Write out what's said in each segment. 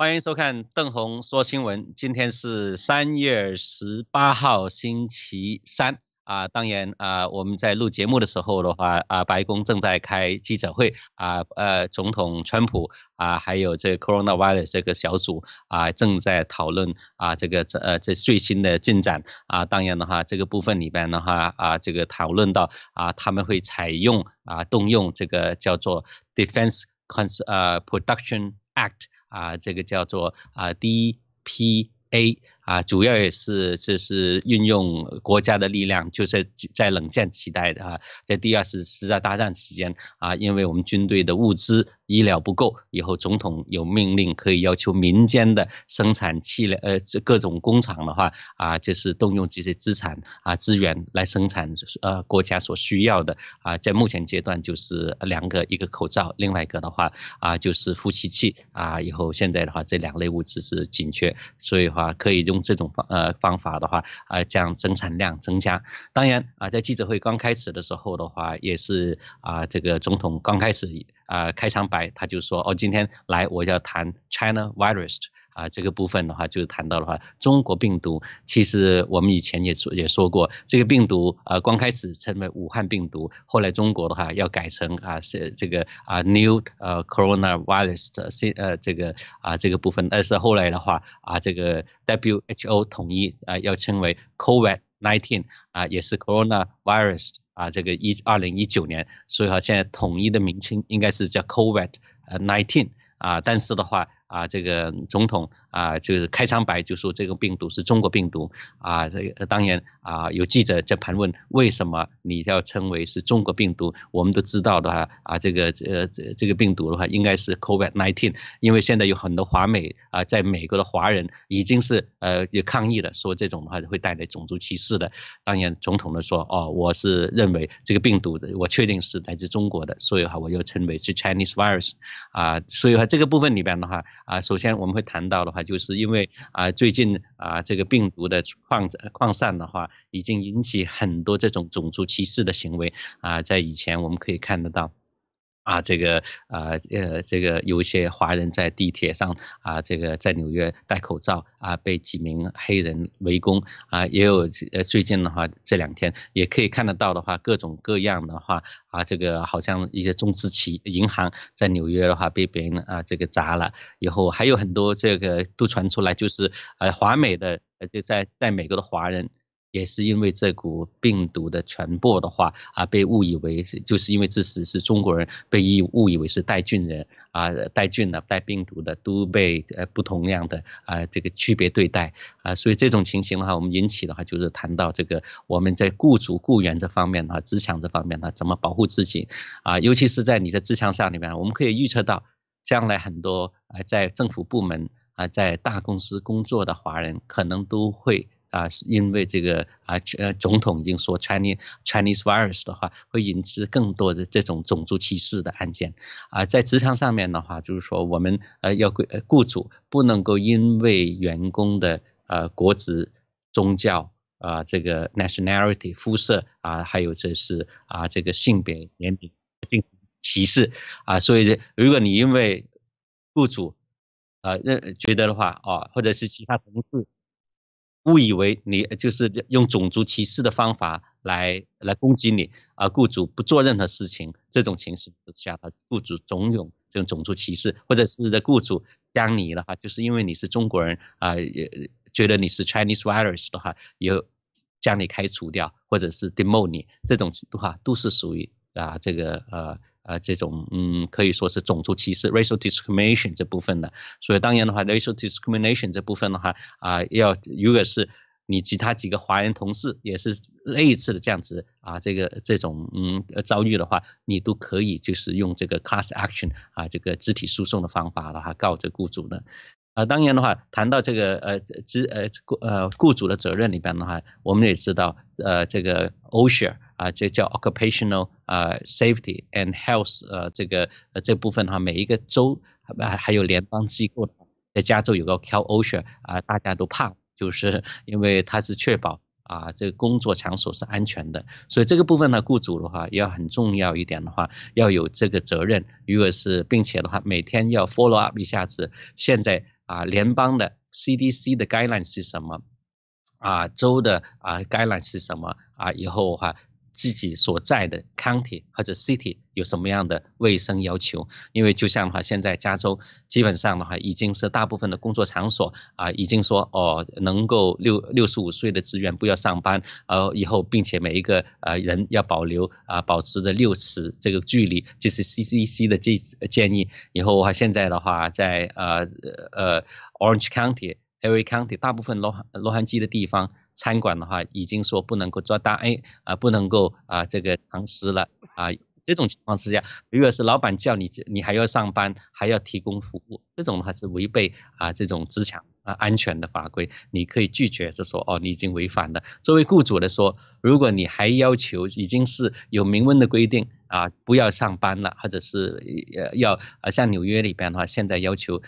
欢迎收看邓红说新闻。今天是三月十八号，星期三啊。当然啊，我们在录节目的时候的话啊，白宫正在开记者会啊。呃，总统川普啊，还有这个 coronavirus 这个小组啊，正在讨论啊这个这呃这最新的进展啊。当然的话，这个部分里边的话啊，这个讨论到啊，他们会采用啊，动用这个叫做 Defense Cons 呃 Production Act。啊，这个叫做啊 DPA 啊，主要也是就是运用国家的力量，就是在冷战时代的啊，在第二次世界大战期间啊，因为我们军队的物资。医疗不够，以后总统有命令可以要求民间的生产器呃各种工厂的话啊，就是动用这些资产啊资源来生产呃国家所需要的啊。在目前阶段就是两个，一个口罩，另外一个的话啊就是呼吸器啊。以后现在的话这两类物质是紧缺，所以的话可以用这种方呃方法的话啊将增产量增加。当然啊，在记者会刚开始的时候的话，也是啊这个总统刚开始。啊，开场白他就说哦，今天来我要谈 China virus 啊，这个部分的话就谈到的话，中国病毒。其实我们以前也说也说过，这个病毒啊，刚开始称为武汉病毒，后来中国的话要改成啊是这个啊 new 呃 corona virus，C 呃这个啊这个部分，但是后来的话啊这个 WHO 统一啊要称为 COVID nineteen 啊也是 corona virus。啊，这个一二零一九年，所以哈，现在统一的名称应该是叫 COVID nineteen 啊，但是的话啊，这个总统。啊，就是开场白就说这个病毒是中国病毒啊。这个当然啊，有记者在盘问为什么你要称为是中国病毒？我们都知道的话啊，这个这这这个病毒的话应该是 COVID-19，因为现在有很多华美啊，在美国的华人已经是呃有抗议的，说这种的话会带来种族歧视的。当然，总统呢说哦，我是认为这个病毒的，我确定是来自中国的，所以哈，我又称为是 Chinese virus。啊，所以哈，这个部分里边的话啊，首先我们会谈到的话。就是因为啊，最近啊，这个病毒的放扩散的话，已经引起很多这种种族歧视的行为啊，在以前我们可以看得到。啊，这个啊，呃，这个有一些华人在地铁上啊，这个在纽约戴口罩啊，被几名黑人围攻啊，也有呃，最近的话这两天也可以看得到的话，各种各样的话啊，这个好像一些中资企银行在纽约的话被别人啊这个砸了，以后还有很多这个都传出来，就是呃华美的呃就在在美国的华人。也是因为这股病毒的传播的话啊，被误以为是，就是因为这时是中国人被误误以为是带菌人啊，带菌的带病毒的都被呃不同样的啊这个区别对待啊，所以这种情形的话，我们引起的话就是谈到这个我们在雇主雇员这方面的话，职场这方面呢，怎么保护自己啊？尤其是在你的职场上里面，我们可以预测到将来很多啊在政府部门啊在大公司工作的华人可能都会。啊，是因为这个啊，呃，总统已经说，Chinese Chinese virus 的话，会引致更多的这种种族歧视的案件。啊，在职场上面的话，就是说我们呃要雇雇主不能够因为员工的呃国籍、宗教啊，这个 nationality、肤色啊，还有就是啊这个性别、年龄进行歧视。啊，所以如果你因为雇主啊认觉得的话啊，或者是其他同事。误以为你就是用种族歧视的方法来来攻击你啊，雇主不做任何事情，这种情形下，他雇主总有这种种族歧视，或者是的雇主将你的话，就是因为你是中国人啊，也觉得你是 Chinese virus 的话，有将你开除掉，或者是 demote 你这种的话，都是属于啊这个呃。啊，这种嗯，可以说是种族歧视 （racial discrimination） 这部分的。所以当然的话，racial discrimination 这部分的话，啊，要如果是你其他几个华人同事也是类似的这样子啊，这个这种嗯遭遇的话，你都可以就是用这个 class action 啊，这个肢体诉讼的方法的话告这雇主的。呃，当然的话，谈到这个呃资呃雇呃雇主的责任里边的话，我们也知道呃这个 OSHA 啊，这叫 occupational 啊 safety and health 呃这个呃这部分哈，每一个州还还有联邦机构，在加州有个 Cal OSHA 啊，大家都怕，就是因为它是确保啊这个工作场所是安全的，所以这个部分呢，雇主的话要很重要一点的话，要有这个责任，如果是并且的话，每天要 follow up 一下子，现在。啊，联邦的 CDC 的 guideline 是什么？啊，州的啊 guideline 是什么？啊，以后哈。自己所在的 county 或者 city 有什么样的卫生要求？因为就像的话，现在加州基本上的话，已经是大部分的工作场所啊，已经说哦，能够六六十五岁的职员不要上班，呃，以后并且每一个呃人要保留啊，保持着六尺这个距离，这是 CCC 的这建议。以后的话，现在的话，在呃呃 Orange County、Every County 大部分罗罗汉基的地方。餐馆的话已经说不能够做大，哎啊不能够啊这个堂食了啊这种情况之下，如果是老板叫你，你还要上班还要提供服务，这种的话是违背啊这种职场啊安全的法规，你可以拒绝就说哦你已经违反了。作为雇主的说，如果你还要求已经是有明文的规定啊不要上班了，或者是呃要啊像纽约里边的话，现在要求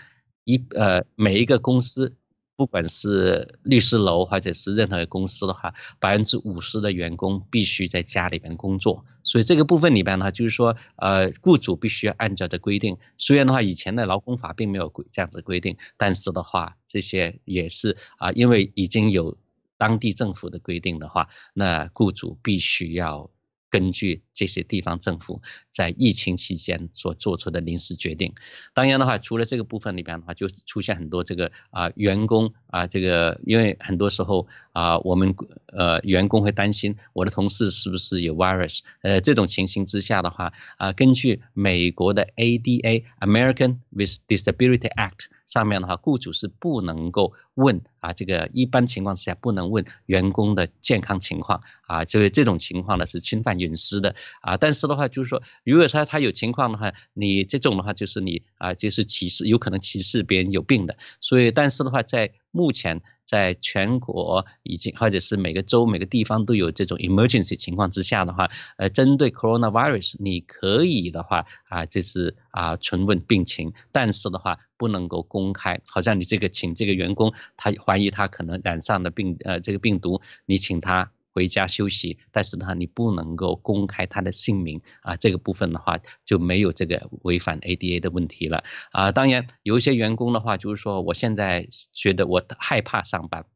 一呃每一个公司。不管是律师楼或者是任何公司的话，百分之五十的员工必须在家里面工作。所以这个部分里边呢，就是说，呃，雇主必须按照这规定。虽然的话，以前的劳工法并没有规这样子规定，但是的话，这些也是啊，因为已经有当地政府的规定的话，那雇主必须要。根据这些地方政府在疫情期间所做出的临时决定，当然的话，除了这个部分里边的话，就出现很多这个啊员工啊这个，因为很多时候啊我们呃员工会担心我的同事是不是有 virus，呃这种情形之下的话啊，根据美国的 ADA American with Disability Act。上面的话，雇主是不能够问啊，这个一般情况之下不能问员工的健康情况啊，就是这种情况呢是侵犯隐私的啊。但是的话，就是说，如果说他有情况的话，你这种的话就是你啊，就是歧视，有可能歧视别人有病的。所以，但是的话，在目前。在全国以及或者是每个州每个地方都有这种 emergency 情况之下的话，呃，针对 coronavirus，你可以的话啊，就是啊，询问病情，但是的话不能够公开。好像你这个请这个员工，他怀疑他可能染上了病呃，这个病毒，你请他。回家休息，但是呢，你不能够公开他的姓名啊，这个部分的话就没有这个违反 ADA 的问题了啊。当然，有一些员工的话，就是说我现在觉得我害怕上班，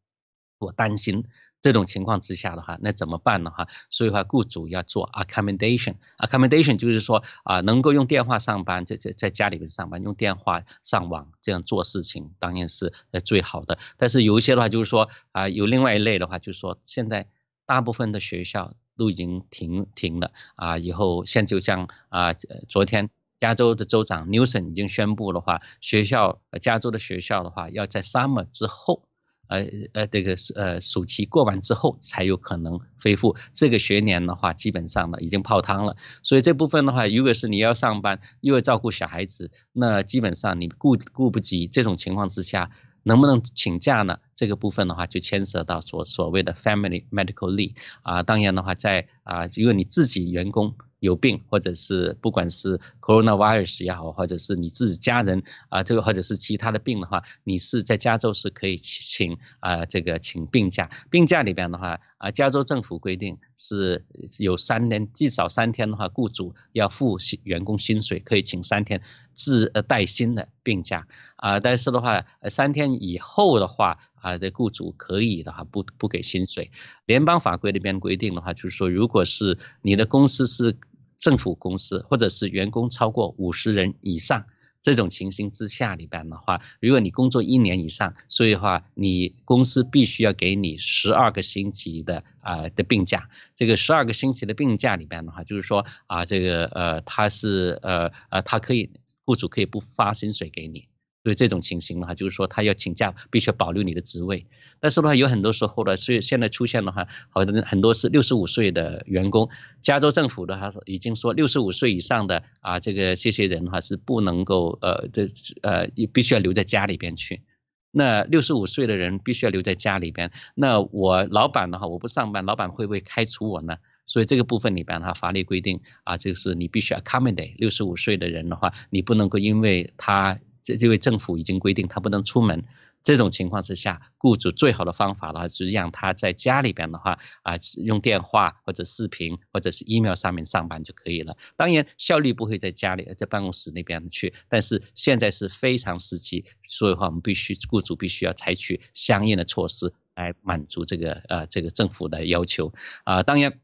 我担心这种情况之下的话，那怎么办呢？哈，所以话，雇主要做 accommodation，accommodation 就是说啊，能够用电话上班，在在在家里面上班，用电话上网这样做事情当然是呃最好的。但是有一些的话，就是说啊，有另外一类的话，就是说现在。大部分的学校都已经停停了啊！以后现就像啊，昨天加州的州长 Newsom 已经宣布的话，学校加州的学校的话，要在 summer 之后，呃呃，这个呃暑期过完之后才有可能恢复。这个学年的话，基本上呢已经泡汤了。所以这部分的话，如果是你要上班又要照顾小孩子，那基本上你顾顾不及。这种情况之下，能不能请假呢？这个部分的话，就牵涉到所所谓的 family medical leave 啊。当然的话，在啊，如果你自己员工有病，或者是不管是 coronavirus 也好，或者是你自己家人啊，这个或者是其他的病的话，你是在加州是可以请啊这个请病假。病假里边的话啊，加州政府规定是有三天，至少三天的话，雇主要付员工薪水，可以请三天自呃带薪的病假啊。但是的话，三天以后的话，啊，的雇主可以的话，不不给薪水。联邦法规里边规定的话，就是说，如果是你的公司是政府公司，或者是员工超过五十人以上这种情形之下里边的话，如果你工作一年以上，所以的话，你公司必须要给你十二个星期的啊的病假。这个十二个星期的病假里边的话，就是说啊，这个呃，他是呃呃他可以雇主可以不发薪水给你。所以这种情形的话，就是说他要请假，必须要保留你的职位。但是的话，有很多时候呢，所以现在出现的话，好像很多是六十五岁的员工。加州政府的话是已经说，六十五岁以上的啊，这个这些人的话是不能够呃这呃，必须要留在家里边去。那六十五岁的人必须要留在家里边，那我老板的话我不上班，老板会不会开除我呢？所以这个部分里边哈，法律规定啊，就是你必须要 accommodate 六十五岁的人的话，你不能够因为他。这因为政府已经规定他不能出门，这种情况之下，雇主最好的方法呢，就是让他在家里边的话啊，用电话或者视频或者是 email 上面上班就可以了。当然效率不会在家里在办公室那边去，但是现在是非常时期，所以话我们必须雇主必须要采取相应的措施来满足这个呃这个政府的要求啊。当然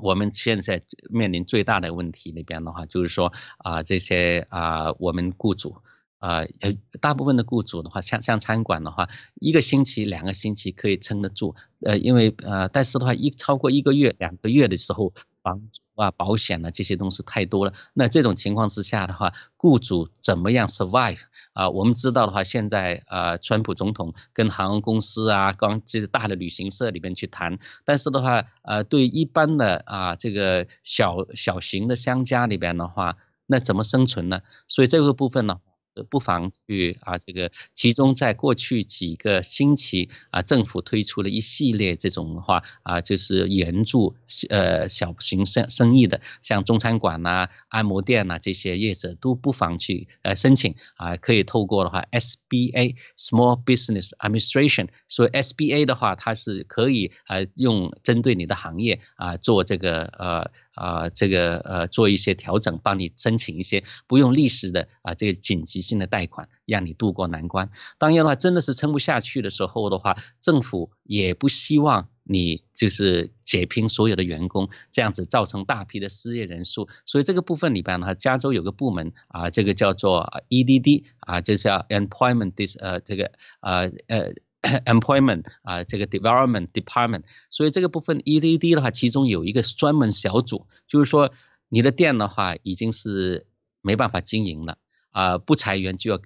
我们现在面临最大的问题那边的话就是说啊这些啊我们雇主。呃，呃，大部分的雇主的话，像像餐馆的话，一个星期、两个星期可以撑得住，呃，因为呃，但是的话，一超过一个月、两个月的时候，房租啊、保险啊这些东西太多了，那这种情况之下的话，雇主怎么样 survive 啊？我们知道的话，现在啊，川普总统跟航空公司啊、刚这些大的旅行社里面去谈，但是的话，呃，对一般的啊这个小小型的商家里边的话，那怎么生存呢？所以这个部分呢？呃，不妨去啊，这个其中在过去几个星期啊，政府推出了一系列这种话啊，就是援助呃小型生生意的，像中餐馆呐、按摩店呐这些业者都不妨去呃申请啊，可以透过的话 SBA Small Business Administration，所以 SBA 的话它是可以呃用针对你的行业啊做这个呃。啊，这个呃，做一些调整，帮你申请一些不用利息的啊，这个紧急性的贷款，让你度过难关。当然的话，真的是撑不下去的时候的话，政府也不希望你就是解聘所有的员工，这样子造成大批的失业人数。所以这个部分里边呢，加州有个部门啊，这个叫做 EDD 啊，就是 Employment Dis 呃这个呃。呃。employment 啊，这个 development department，所以这个部分 EDD 的话，其中有一个专门小组，就是说你的店的话已经是没办法经营了啊，不裁员就要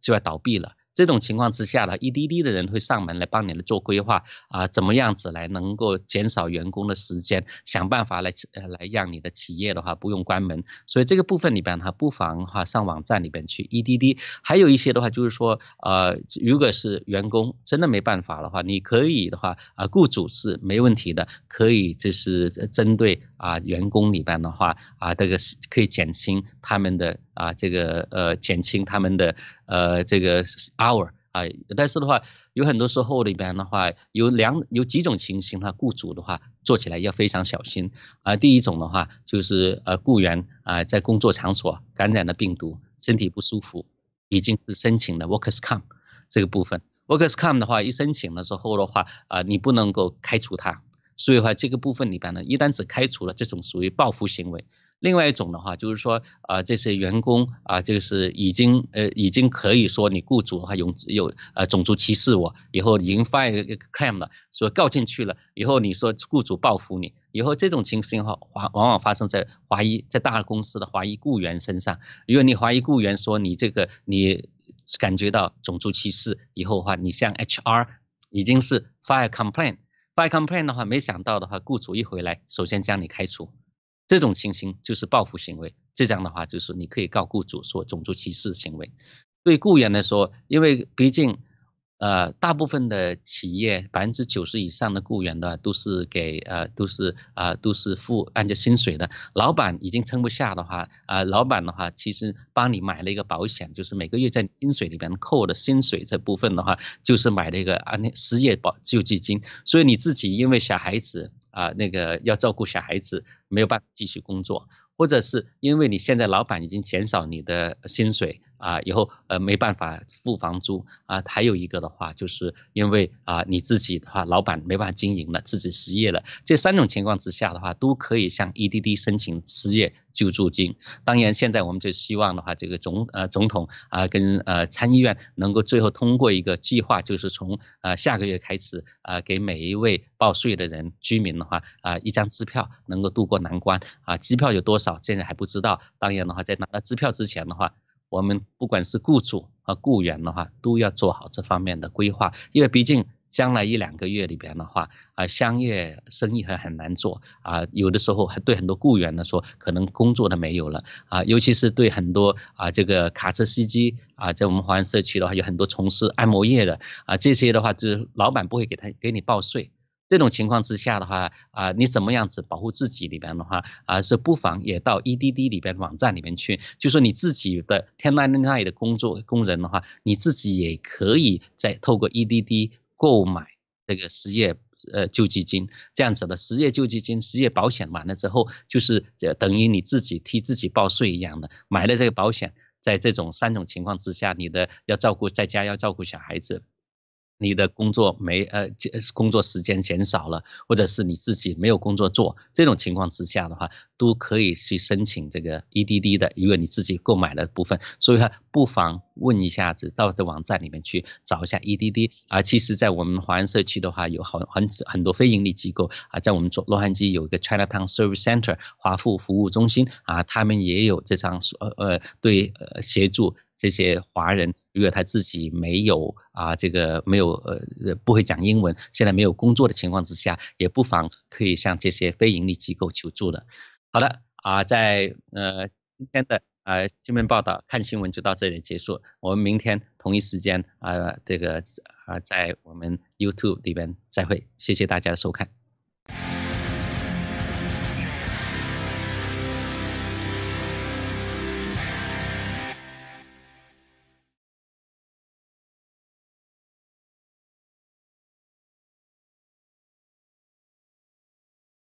就要倒闭了。这种情况之下呢，E D D 的人会上门来帮你来做规划啊，怎么样子来能够减少员工的时间，想办法来来让你的企业的话不用关门。所以这个部分里边哈，不妨哈上网站里边去 E D D。还有一些的话就是说，呃，如果是员工真的没办法的话，你可以的话啊，雇主是没问题的，可以就是针对。啊，员工里边的话，啊，这个可以减轻他们的啊，这个呃，减轻他们的呃，这个 hour 啊。但是的话，有很多时候里边的话，有两有几种情形哈，雇主的话做起来要非常小心啊。第一种的话，就是呃，雇员啊在工作场所感染了病毒，身体不舒服，已经是申请了 workers come 这个部分 workers come 的话，一申请的时候的话啊，你不能够开除他。所以话，这个部分里边呢，一旦是开除了这种属于报复行为，另外一种的话，就是说啊，这些员工啊，就是已经呃，已经可以说你雇主的话有有呃种族歧视我，以后已经发一个 claim 了，说告进去了，以后你说雇主报复你，以后这种情形话，话往往发生在华裔在大公司的华裔雇员身上。如果你华裔雇员说你这个你感觉到种族歧视以后的话，你向 HR 已经是发一个 complaint。by complain 的话，没想到的话，雇主一回来，首先将你开除，这种情形就是报复行为。这样的话，就是你可以告雇主说种族歧视行为。对雇员来说，因为毕竟。呃，大部分的企业百分之九十以上的雇员的都是给呃都是呃都是付按照薪水的，老板已经撑不下的话呃，老板的话其实帮你买了一个保险，就是每个月在薪水里面扣的薪水这部分的话，就是买了一个按失业保救济金，所以你自己因为小孩子啊那个要照顾小孩子没有办法继续工作，或者是因为你现在老板已经减少你的薪水。啊，以后呃没办法付房租啊，还有一个的话，就是因为啊你自己的话，老板没办法经营了，自己失业了，这三种情况之下的话，都可以向 E D D 申请失业救助金。当然，现在我们就希望的话，这个总呃总统啊跟呃参议院能够最后通过一个计划，就是从呃下个月开始啊给每一位报税的人居民的话啊一张支票，能够渡过难关啊。支票有多少，现在还不知道。当然的话，在拿到支票之前的话。我们不管是雇主和雇员的话，都要做好这方面的规划，因为毕竟将来一两个月里边的话，啊，商业生意还很难做啊，有的时候还对很多雇员呢说，可能工作的没有了啊，尤其是对很多啊这个卡车司机啊，在我们华人社区的话，有很多从事按摩业的啊，这些的话，就是老板不会给他给你报税。这种情况之下的话，啊，你怎么样子保护自己里边的话，啊，是不妨也到 EDD 里边网站里面去，就说你自己的天籁 N I 的工作工人的话，你自己也可以在透过 EDD 购买这个失业呃救济金这样子的失业救济金、失业保险完了之后，就是等于你自己替自己报税一样的，买了这个保险，在这种三种情况之下，你的要照顾在家要照顾小孩子。你的工作没呃减工作时间减少了，或者是你自己没有工作做，这种情况之下的话，都可以去申请这个 E D D 的，因为你自己购买的部分，所以说不妨问一下子，到这网站里面去找一下 E D D 啊。其实，在我们华安社区的话，有很很很多非盈利机构啊，在我们做洛杉矶有一个 China Town Service Center 华富服务中心啊，他们也有这场呃呃对协助。这些华人，如果他自己没有啊，这个没有呃不会讲英文，现在没有工作的情况之下，也不妨可以向这些非盈利机构求助的。好的啊，在呃今天的呃新闻报道，看新闻就到这里结束。我们明天同一时间啊，这个啊在我们 YouTube 里边再会，谢谢大家的收看。